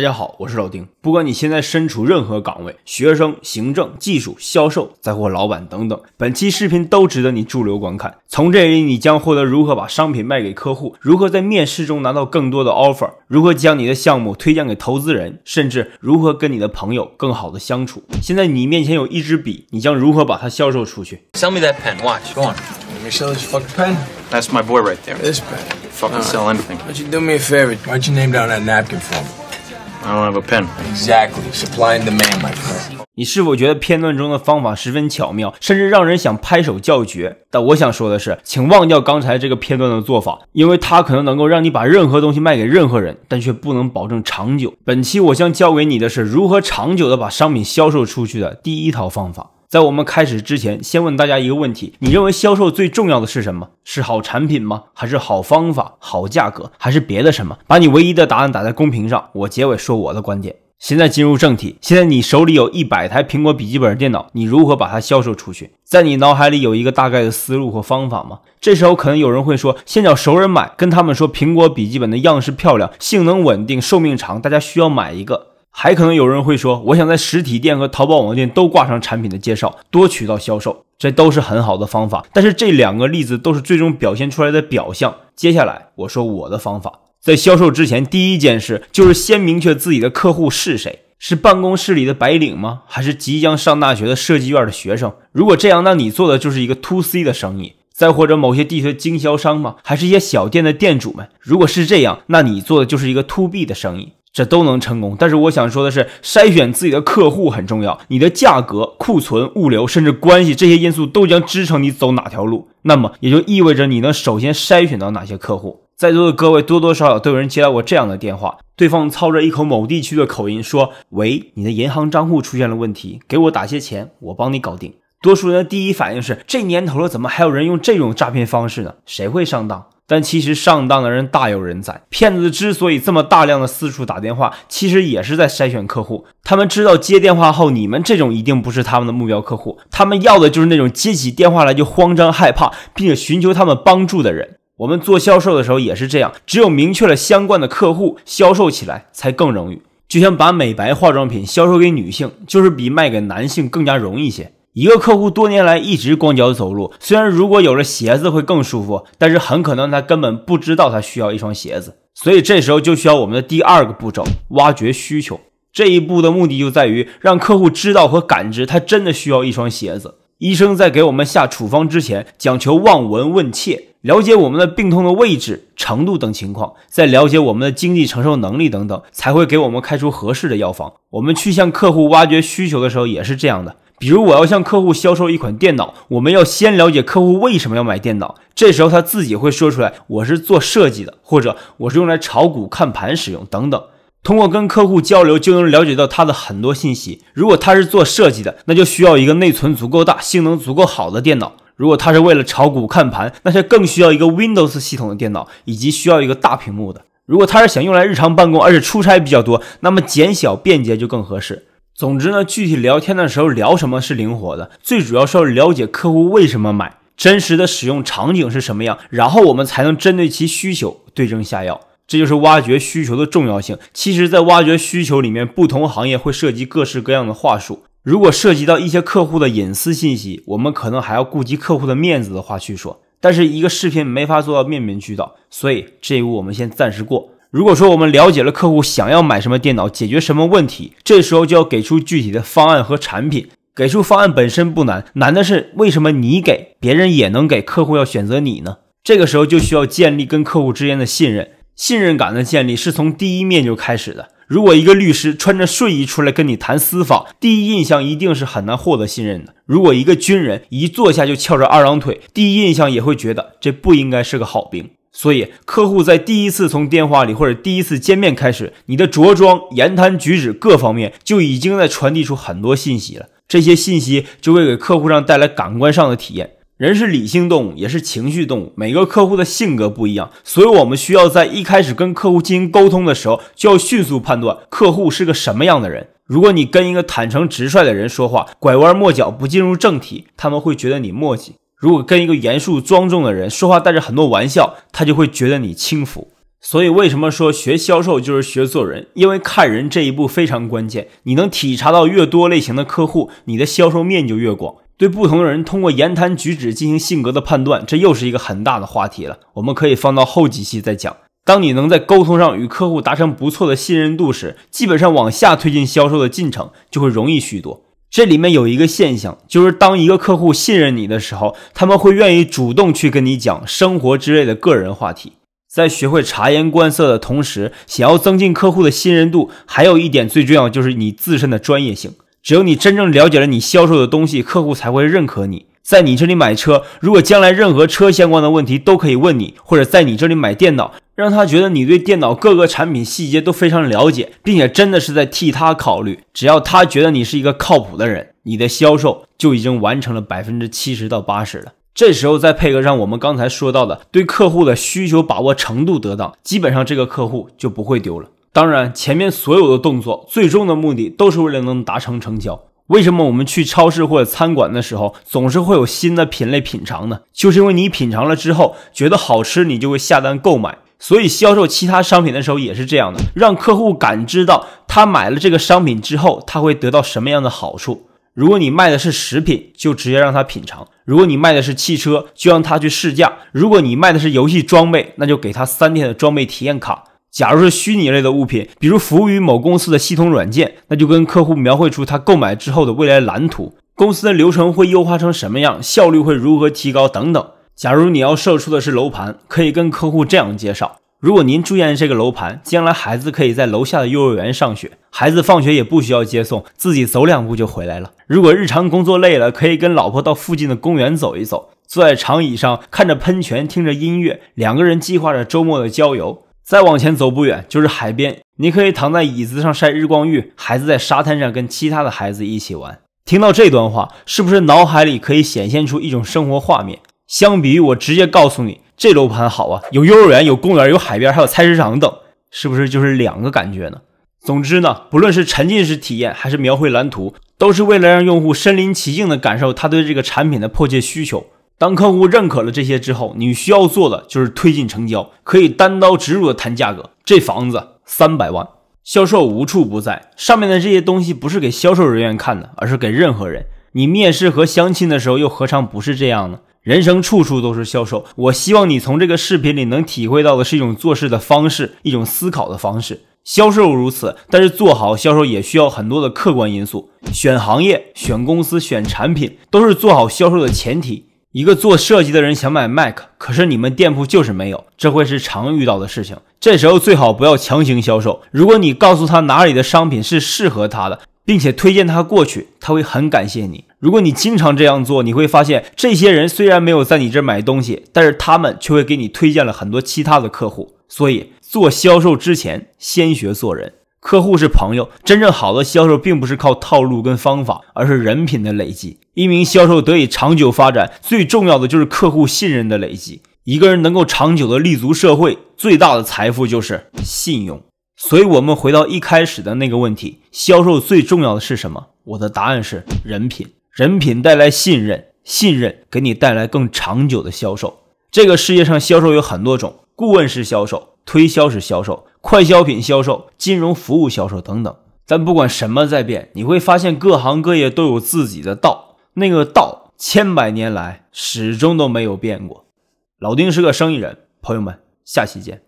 大家好，我是老丁。不管你现在身处任何岗位，学生、行政、技术、销售，再或老板等等，本期视频都值得你驻留观看。从这里，你将获得如何把商品卖给客户，如何在面试中拿到更多的 offer，如何将你的项目推荐给投资人，甚至如何跟你的朋友更好的相处。现在你面前有一支笔，你将如何把它销售出去？Sell me that pen, watch. g o on, let me sell this fucking pen. That's my boy right there. This pen. Fucking sell anything. Why d t you do me a favor? Why don't you name down that napkin for me? I friend. don't pen. and demand, Exactly. have a Supply my 你是否觉得片段中的方法十分巧妙，甚至让人想拍手叫绝？但我想说的是，请忘掉刚才这个片段的做法，因为它可能能够让你把任何东西卖给任何人，但却不能保证长久。本期我将教给你的是如何长久的把商品销售出去的第一套方法。在我们开始之前，先问大家一个问题：你认为销售最重要的是什么？是好产品吗？还是好方法、好价格？还是别的什么？把你唯一的答案打在公屏上，我结尾说我的观点。现在进入正题。现在你手里有一百台苹果笔记本电脑，你如何把它销售出去？在你脑海里有一个大概的思路和方法吗？这时候可能有人会说，先找熟人买，跟他们说苹果笔记本的样式漂亮，性能稳定，寿命长，大家需要买一个。还可能有人会说，我想在实体店和淘宝网店都挂上产品的介绍，多渠道销售，这都是很好的方法。但是这两个例子都是最终表现出来的表象。接下来我说我的方法，在销售之前，第一件事就是先明确自己的客户是谁：是办公室里的白领吗？还是即将上大学的设计院的学生？如果这样，那你做的就是一个 To C 的生意；再或者某些地区的经销商吗？还是一些小店的店主们？如果是这样，那你做的就是一个 To B 的生意。这都能成功，但是我想说的是，筛选自己的客户很重要。你的价格、库存、物流，甚至关系这些因素，都将支撑你走哪条路。那么，也就意味着你能首先筛选到哪些客户。在座的各位，多多少少都有人接到过这样的电话，对方操着一口某地区的口音，说：“喂，你的银行账户出现了问题，给我打些钱，我帮你搞定。”多数人的第一反应是：这年头了，怎么还有人用这种诈骗方式呢？谁会上当？但其实上当的人大有人在。骗子之所以这么大量的四处打电话，其实也是在筛选客户。他们知道接电话后，你们这种一定不是他们的目标客户。他们要的就是那种接起电话来就慌张害怕，并且寻求他们帮助的人。我们做销售的时候也是这样，只有明确了相关的客户，销售起来才更容易。就像把美白化妆品销售给女性，就是比卖给男性更加容易些。一个客户多年来一直光脚走路，虽然如果有了鞋子会更舒服，但是很可能他根本不知道他需要一双鞋子。所以这时候就需要我们的第二个步骤——挖掘需求。这一步的目的就在于让客户知道和感知他真的需要一双鞋子。医生在给我们下处方之前，讲求望闻问切，了解我们的病痛的位置、程度等情况，再了解我们的经济承受能力等等，才会给我们开出合适的药方。我们去向客户挖掘需求的时候也是这样的。比如我要向客户销售一款电脑，我们要先了解客户为什么要买电脑。这时候他自己会说出来，我是做设计的，或者我是用来炒股看盘使用等等。通过跟客户交流，就能了解到他的很多信息。如果他是做设计的，那就需要一个内存足够大、性能足够好的电脑；如果他是为了炒股看盘，那就更需要一个 Windows 系统的电脑，以及需要一个大屏幕的。如果他是想用来日常办公，而且出差比较多，那么减小便捷就更合适。总之呢，具体聊天的时候聊什么是灵活的，最主要是要了解客户为什么买，真实的使用场景是什么样，然后我们才能针对其需求对症下药。这就是挖掘需求的重要性。其实，在挖掘需求里面，不同行业会涉及各式各样的话术。如果涉及到一些客户的隐私信息，我们可能还要顾及客户的面子的话去说。但是一个视频没法做到面面俱到，所以这一步我们先暂时过。如果说我们了解了客户想要买什么电脑，解决什么问题，这时候就要给出具体的方案和产品。给出方案本身不难，难的是为什么你给别人也能给客户要选择你呢？这个时候就需要建立跟客户之间的信任。信任感的建立是从第一面就开始的。如果一个律师穿着睡衣出来跟你谈私房，第一印象一定是很难获得信任的。如果一个军人一坐下就翘着二郎腿，第一印象也会觉得这不应该是个好兵。所以，客户在第一次从电话里或者第一次见面开始，你的着装、言谈举止各方面就已经在传递出很多信息了。这些信息就会给客户上带来感官上的体验。人是理性动物，也是情绪动物。每个客户的性格不一样，所以我们需要在一开始跟客户进行沟通的时候，就要迅速判断客户是个什么样的人。如果你跟一个坦诚直率的人说话，拐弯抹角不进入正题，他们会觉得你磨叽。如果跟一个严肃庄重的人说话，带着很多玩笑，他就会觉得你轻浮。所以，为什么说学销售就是学做人？因为看人这一步非常关键。你能体察到越多类型的客户，你的销售面就越广。对不同的人，通过言谈举止进行性格的判断，这又是一个很大的话题了。我们可以放到后几期再讲。当你能在沟通上与客户达成不错的信任度时，基本上往下推进销售的进程就会容易许多。这里面有一个现象，就是当一个客户信任你的时候，他们会愿意主动去跟你讲生活之类的个人话题。在学会察言观色的同时，想要增进客户的信任度，还有一点最重要就是你自身的专业性。只有你真正了解了你销售的东西，客户才会认可你。在你这里买车，如果将来任何车相关的问题都可以问你，或者在你这里买电脑。让他觉得你对电脑各个产品细节都非常了解，并且真的是在替他考虑。只要他觉得你是一个靠谱的人，你的销售就已经完成了百分之七十到八十了。这时候再配合上我们刚才说到的对客户的需求把握程度得当，基本上这个客户就不会丢了。当然，前面所有的动作最终的目的都是为了能达成成交。为什么我们去超市或者餐馆的时候总是会有新的品类品尝呢？就是因为你品尝了之后觉得好吃，你就会下单购买。所以销售其他商品的时候也是这样的，让客户感知到他买了这个商品之后他会得到什么样的好处。如果你卖的是食品，就直接让他品尝；如果你卖的是汽车，就让他去试驾；如果你卖的是游戏装备，那就给他三天的装备体验卡。假如是虚拟类的物品，比如服务于某公司的系统软件，那就跟客户描绘出他购买之后的未来蓝图，公司的流程会优化成什么样，效率会如何提高等等。假如你要售出的是楼盘，可以跟客户这样介绍：如果您住进这个楼盘，将来孩子可以在楼下的幼儿园上学，孩子放学也不需要接送，自己走两步就回来了。如果日常工作累了，可以跟老婆到附近的公园走一走，坐在长椅上看着喷泉，听着音乐，两个人计划着周末的郊游。再往前走不远就是海边，你可以躺在椅子上晒日光浴，孩子在沙滩上跟其他的孩子一起玩。听到这段话，是不是脑海里可以显现出一种生活画面？相比于我直接告诉你这楼盘好啊，有幼儿园，有公园，有海边，还有菜市场等，是不是就是两个感觉呢？总之呢，不论是沉浸式体验还是描绘蓝图，都是为了让用户身临其境的感受他对这个产品的迫切需求。当客户认可了这些之后，你需要做的就是推进成交，可以单刀直入的谈价格。这房子三百万，销售无处不在。上面的这些东西不是给销售人员看的，而是给任何人。你面试和相亲的时候又何尝不是这样呢？人生处处都是销售，我希望你从这个视频里能体会到的是一种做事的方式，一种思考的方式。销售如此，但是做好销售也需要很多的客观因素，选行业、选公司、选产品都是做好销售的前提。一个做设计的人想买 Mac，可是你们店铺就是没有，这会是常遇到的事情。这时候最好不要强行销售，如果你告诉他哪里的商品是适合他的，并且推荐他过去，他会很感谢你。如果你经常这样做，你会发现这些人虽然没有在你这儿买东西，但是他们却会给你推荐了很多其他的客户。所以做销售之前，先学做人。客户是朋友，真正好的销售并不是靠套路跟方法，而是人品的累积。一名销售得以长久发展，最重要的就是客户信任的累积。一个人能够长久的立足社会，最大的财富就是信用。所以，我们回到一开始的那个问题：销售最重要的是什么？我的答案是人品。人品带来信任，信任给你带来更长久的销售。这个世界上销售有很多种，顾问式销售、推销式销售、快消品销售、金融服务销售等等。咱不管什么在变，你会发现各行各业都有自己的道，那个道千百年来始终都没有变过。老丁是个生意人，朋友们，下期见。